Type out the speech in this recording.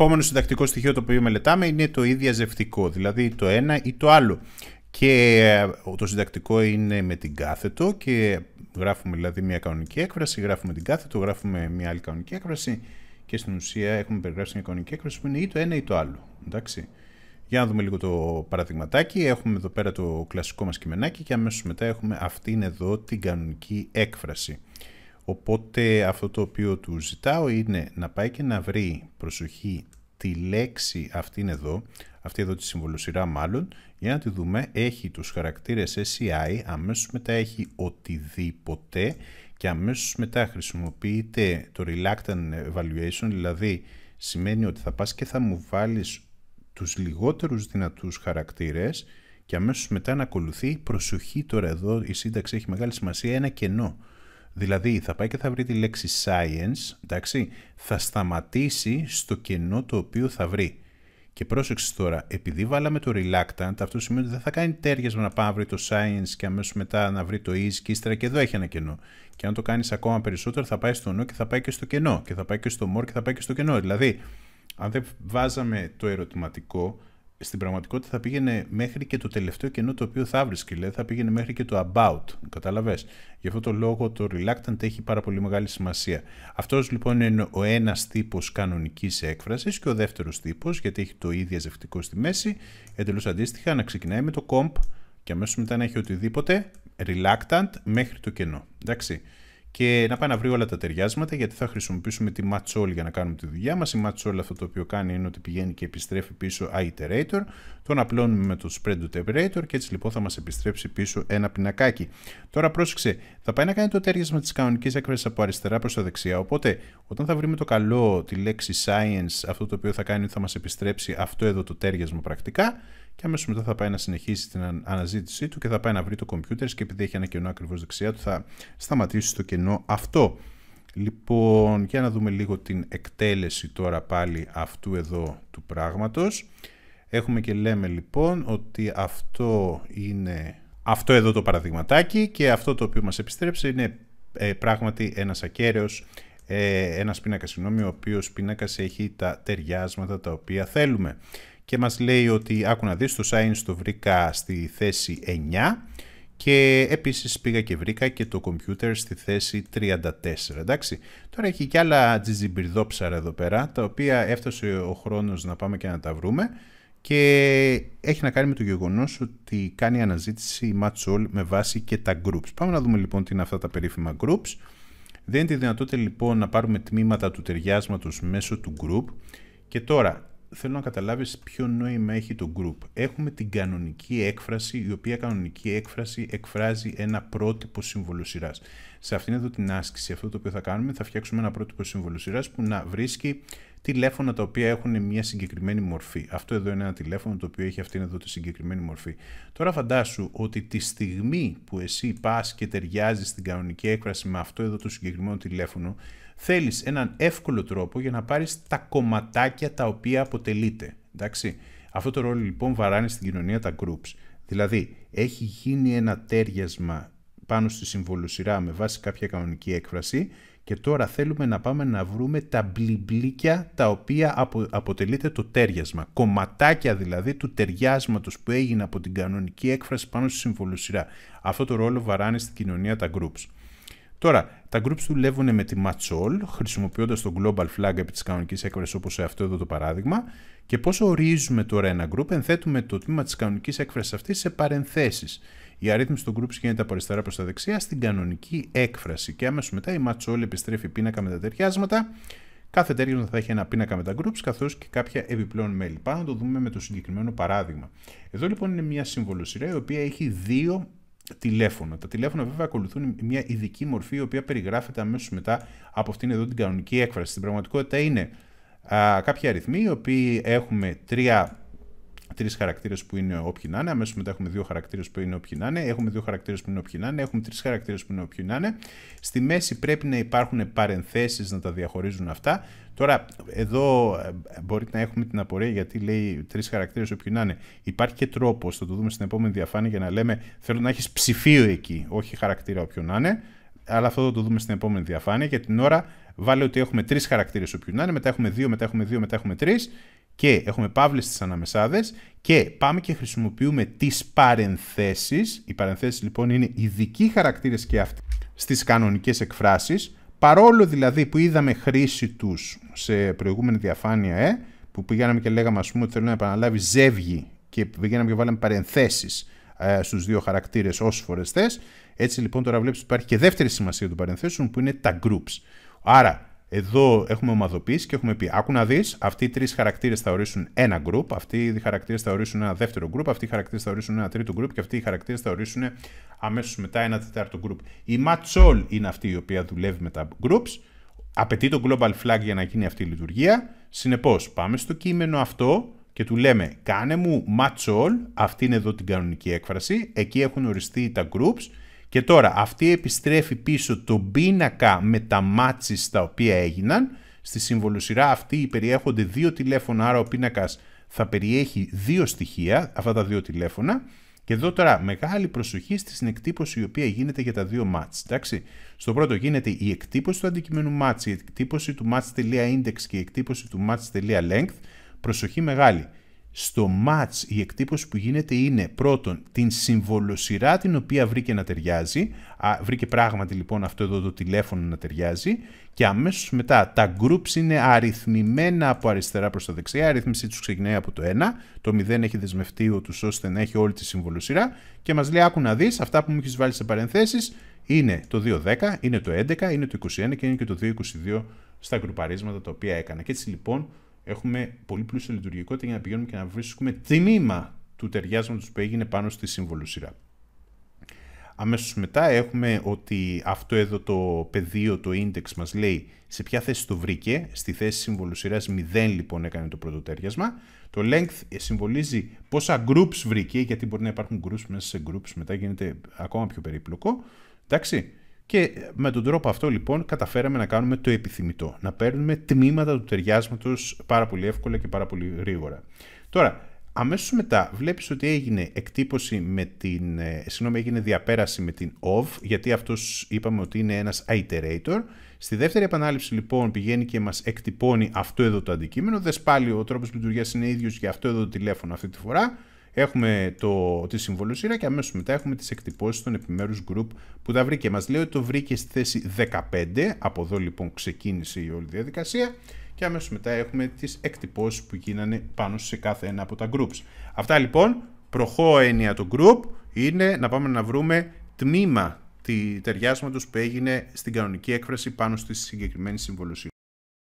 επόμενο συντακτικό στοιχείο το οποίο μελετάμε είναι το ίδια ζευτικό, δηλαδή το ένα ή το άλλο. Και ε, το συντακτικό είναι με την κάθετο και γράφουμε δηλαδή μια κανονική έκφραση, γράφουμε την κάθετο, γράφουμε μια άλλη κανονική έκφραση και στην ουσία έχουμε περιγράψει μια κανονική έκφραση που είναι ή το ένα ή το άλλο. Εντάξει. Για να δούμε λίγο το παραδειγματάκι. Έχουμε εδώ πέρα το κλασικό μας κειμενάκι και αμέσως μετά έχουμε αυτήν εδώ την κανονική έκφραση. Οπότε αυτό το οποίο του ζητάω είναι να πάει και να βρει προσοχή τη λέξη αυτήν εδώ, αυτή εδώ τη συμβολοσυρά μάλλον, για να τη δούμε, έχει τους χαρακτήρες SCI, αμέσως μετά έχει οτιδήποτε και αμέσως μετά χρησιμοποιείται το reluctant evaluation, δηλαδή σημαίνει ότι θα πας και θα μου βάλεις τους λιγότερους δυνατούς χαρακτήρες και αμέσως μετά να ακολουθεί προσοχή τώρα εδώ η σύνταξη έχει μεγάλη σημασία ένα κενό Δηλαδή θα πάει και θα βρει τη λέξη science, εντάξει, θα σταματήσει στο κενό το οποίο θα βρει. Και πρόσεξε τώρα, επειδή βάλαμε το reluctant, αυτό σημαίνει ότι δεν θα κάνει τέριασμα να πάει να βρει το science και αμέσως μετά να βρει το is και ύστερα και εδώ έχει ένα κενό. Και αν το κάνεις ακόμα περισσότερο, θα πάει στο no και θα πάει και στο κενό. Και θα πάει και στο more και θα πάει και στο κενό. Δηλαδή, αν δεν βάζαμε το ερωτηματικό, στην πραγματικότητα θα πήγαινε μέχρι και το τελευταίο κενό το οποίο θα βρίσκει, δηλαδή θα πήγαινε μέχρι και το about, καταλαβες. Γι' αυτό το λόγο το reluctant έχει πάρα πολύ μεγάλη σημασία. Αυτός λοιπόν είναι ο ένας τύπος κανονικής έκφρασης και ο δεύτερος τύπος, γιατί έχει το ίδιο ζευτικό στη μέση, εντελώς αντίστοιχα να ξεκινάει με το comp και αμέσως μετά να έχει οτιδήποτε reluctant μέχρι το κενό, εντάξει και να πάει να βρει όλα τα ταιριάσματα γιατί θα χρησιμοποιήσουμε τη match all για να κάνουμε τη δουλειά μας. Η match all αυτό το οποίο κάνει είναι ότι πηγαίνει και επιστρέφει πίσω iterator, τον απλώνουμε με το spread του iterator και έτσι λοιπόν θα μας επιστρέψει πίσω ένα πινακάκι. Τώρα πρόσεξε, θα πάει να κάνει το ταιριάσμα της κανονικής έκφρασης από αριστερά προς τα δεξιά, οπότε όταν θα βρούμε το καλό τη λέξη science, αυτό το οποίο θα κάνει θα μας επιστρέψει αυτό εδώ το ταιριάσμα πρακτικά και αμέσως μετά θα πάει να συνεχίσει την αναζήτησή του και θα πάει να βρει το κομπιούτερ και επειδή έχει ένα κενό ακριβώς δεξιά του θα σταματήσει το κενό αυτό. Λοιπόν, για να δούμε λίγο την εκτέλεση τώρα πάλι αυτού εδώ του πράγματος. Έχουμε και λέμε λοιπόν ότι αυτό είναι αυτό εδώ το παραδειγματάκι και αυτό το οποίο μας επιστρέψει είναι ε, πράγματι ένας ακέραιος, ε, ένας πίνακας συγγνώμη, ο οποίος πίνακας έχει τα ταιριάσματα τα οποία θέλουμε και μας λέει ότι άκου να δεις το Science το βρήκα στη θέση 9 και επίσης πήγα και βρήκα και το computer στη θέση 34, εντάξει. Τώρα έχει και άλλα τζιζιμπυρδόψαρα εδώ πέρα, τα οποία έφτασε ο χρόνος να πάμε και να τα βρούμε και έχει να κάνει με το γεγονός ότι κάνει αναζήτηση η Match All με βάση και τα groups. Πάμε να δούμε λοιπόν τι είναι αυτά τα περίφημα groups. Δίνει τη δυνατότητα λοιπόν να πάρουμε τμήματα του ταιριάσματος μέσω του group και τώρα θέλω να καταλάβεις ποιο νόημα έχει το group. Έχουμε την κανονική έκφραση, η οποία κανονική έκφραση εκφράζει ένα πρότυπο σύμβολο σειράς. Σε αυτήν εδώ την άσκηση, αυτό το οποίο θα κάνουμε, θα φτιάξουμε ένα πρότυπο σύμβολο σειράς που να βρίσκει τηλέφωνα τα οποία έχουν μια συγκεκριμένη μορφή. Αυτό εδώ είναι ένα τηλέφωνο το οποίο έχει αυτήν εδώ τη συγκεκριμένη μορφή. Τώρα φαντάσου ότι τη στιγμή που εσύ πας και ταιριάζεις την κανονική έκφραση με αυτό εδώ το συγκεκριμένο τηλέφωνο, Θέλεις έναν εύκολο τρόπο για να πάρεις τα κομματάκια τα οποία αποτελείται. Εντάξει. Αυτό το ρόλο λοιπόν βαράνε στην κοινωνία τα groups. Δηλαδή, έχει γίνει ένα τέριασμα πάνω στη συμβολοσυρά με βάση κάποια κανονική έκφραση και τώρα θέλουμε να πάμε να βρούμε τα μπλιμπλίκια τα οποία απο, αποτελείται το τέριασμα. Κομματάκια δηλαδή του ταιριάσματος που έγινε από την κανονική έκφραση πάνω στη συμβολοσυρά. Αυτό το ρόλο βαράνε στην κοινωνία τα groups. Τώρα, τα groups δουλεύουν με τη match all, χρησιμοποιώντας το global flag επί της κανονικής έκφρασης όπως σε αυτό εδώ το παράδειγμα. Και πώς ορίζουμε τώρα ένα group, ενθέτουμε το τμήμα της κανονικής έκφρασης αυτής σε παρενθέσεις. Η αρρύθμιση των groups γίνεται από αριστερά προς τα δεξιά στην κανονική έκφραση. Και άμεσα μετά η match all επιστρέφει πίνακα με τα ταιριάσματα. Κάθε τέριασμα θα έχει ένα πίνακα με τα groups καθώς και κάποια επιπλέον μέλη. Πάμε να το δούμε με το συγκεκριμένο παράδειγμα. Εδώ λοιπόν είναι μια σύμβολο σειρά η οποία έχει δύο τηλέφωνο. Τα τηλέφωνα βέβαια ακολουθούν μια ειδική μορφή η οποία περιγράφεται αμέσως μετά από αυτήν εδώ την κανονική έκφραση. Στην πραγματικότητα είναι α, κάποιοι αριθμοί οι οποίοι έχουμε τρία τρεις χαρακτήρες που είναι όποιοι να είναι. Αμέσως μετά έχουμε δύο χαρακτήρες που είναι όποιοι να είναι. Έχουμε δύο χαρακτήρες που είναι όποιοι να είναι. Έχουμε τρεις χαρακτήρες που είναι όποιοι να είναι. Στη μέση πρέπει να υπάρχουν παρενθέσεις να τα διαχωρίζουν αυτά. Τώρα, εδώ ε, μπορεί να έχουμε την απορία γιατί λέει τρεις χαρακτήρες όποιοι να είναι. Υπάρχει και τρόπος, θα το δούμε στην επόμενη διαφάνεια για να λέμε θέλω να έχεις ψηφίο εκεί, όχι χαρακτήρα όποιον να είναι. Αλλά αυτό θα το δούμε στην επόμενη διαφάνεια. Για την ώρα βάλε ότι έχουμε τρεις χαρακτήρες όποιον να είναι, μετά έχουμε δύο, μετά έχουμε δύο, μετά έχουμε τρεις και έχουμε παύλες στις αναμεσάδες και πάμε και χρησιμοποιούμε τις παρενθέσεις. Οι παρενθέσεις λοιπόν είναι ειδικοί χαρακτήρες και αυτοί στις κανονικές εκφράσεις. Παρόλο δηλαδή που είδαμε χρήση τους σε προηγούμενη διαφάνεια, ε, που πηγαίναμε και λέγαμε ας πούμε ότι θέλουμε να επαναλάβει ζεύγη και πηγαίναμε και βάλαμε παρενθέσεις ε, στους δύο χαρακτήρες όσες φορές Έτσι λοιπόν τώρα βλέπεις ότι υπάρχει και δεύτερη σημασία των παρενθέσεων που είναι τα groups. Άρα εδώ έχουμε ομαδοποιήσει και έχουμε πει: Άκου να δεις, αυτοί οι τρεις χαρακτήρες θα ορίσουν ένα group, αυτοί οι χαρακτήρες θα ορίσουν ένα δεύτερο group, αυτοί οι χαρακτήρες θα ορίσουν ένα τρίτο group και αυτοί οι χαρακτήρες θα ορίσουν αμέσως μετά ένα τετάρτο group. Η match all είναι αυτή η οποία δουλεύει με τα groups. Απαιτεί το global flag για να γίνει αυτή η λειτουργία. Συνεπώς, πάμε στο κείμενο αυτό και του λέμε: Κάνε μου match all, αυτή είναι εδώ την κανονική έκφραση. Εκεί έχουν οριστεί τα groups και τώρα αυτή επιστρέφει πίσω τον πίνακα με τα μάτσεις τα οποία έγιναν. Στη συμβολοσυρά αυτή περιέχονται δύο τηλέφωνα, άρα ο πίνακας θα περιέχει δύο στοιχεία, αυτά τα δύο τηλέφωνα. Και εδώ τώρα μεγάλη προσοχή στη συνεκτύπωση η οποία γίνεται για τα δύο μάτς. Εντάξει. Στο πρώτο γίνεται η εκτύπωση του αντικειμένου μάτς, η εκτύπωση του match.index και η εκτύπωση του match.length. Προσοχή μεγάλη στο match η εκτύπωση που γίνεται είναι πρώτον την συμβολοσυρά την οποία βρήκε να ταιριάζει, βρήκε πράγματι λοιπόν αυτό εδώ το τηλέφωνο να ταιριάζει και αμέσως μετά τα groups είναι αριθμημένα από αριστερά προς τα δεξιά, η αριθμισή τους ξεκινάει από το 1, το 0 έχει δεσμευτεί ούτου ώστε να έχει όλη τη συμβολοσυρά και μας λέει άκου να δεις αυτά που μου έχεις βάλει σε παρενθέσεις είναι το 210, είναι το 11, είναι το 21 και είναι και το 222 22 στα γκρουπαρίσματα τα οποία έκανα. Και έτσι λοιπόν έχουμε πολύ πλούσια λειτουργικότητα για να πηγαίνουμε και να βρίσκουμε τμήμα του ταιριάσματος που έγινε πάνω στη σύμβολο σειρά. Αμέσως μετά έχουμε ότι αυτό εδώ το πεδίο, το index μας λέει σε ποια θέση το βρήκε, στη θέση σύμβολο σειράς 0 λοιπόν έκανε το πρώτο τέριασμα. Το length συμβολίζει πόσα groups βρήκε, γιατί μπορεί να υπάρχουν groups μέσα σε groups, μετά γίνεται ακόμα πιο περίπλοκο. Εντάξει, και με τον τρόπο αυτό λοιπόν καταφέραμε να κάνουμε το επιθυμητό, να παίρνουμε τμήματα του ταιριάσματος πάρα πολύ εύκολα και πάρα πολύ γρήγορα. Τώρα, αμέσως μετά βλέπεις ότι έγινε εκτύπωση με την, ε, συγγνώμη, έγινε διαπέραση με την OV, γιατί αυτός είπαμε ότι είναι ένας iterator. Στη δεύτερη επανάληψη λοιπόν πηγαίνει και μας εκτυπώνει αυτό εδώ το αντικείμενο, δες πάλι ο τρόπος λειτουργίας είναι ίδιος για αυτό εδώ το τηλέφωνο αυτή τη φορά, Έχουμε το, τη συμβολοσύρα και αμέσως μετά έχουμε τις εκτυπώσεις των επιμέρους group που τα βρήκε. Μας λέει ότι το βρήκε στη θέση 15, από εδώ λοιπόν ξεκίνησε η όλη διαδικασία και αμέσως μετά έχουμε τις εκτυπώσεις που γίνανε πάνω σε κάθε ένα από τα groups. Αυτά λοιπόν, προχώ έννοια το group είναι να πάμε να βρούμε τμήμα ταιριάσματος που έγινε στην κανονική έκφραση πάνω στη συγκεκριμένη συμβολοσύρα.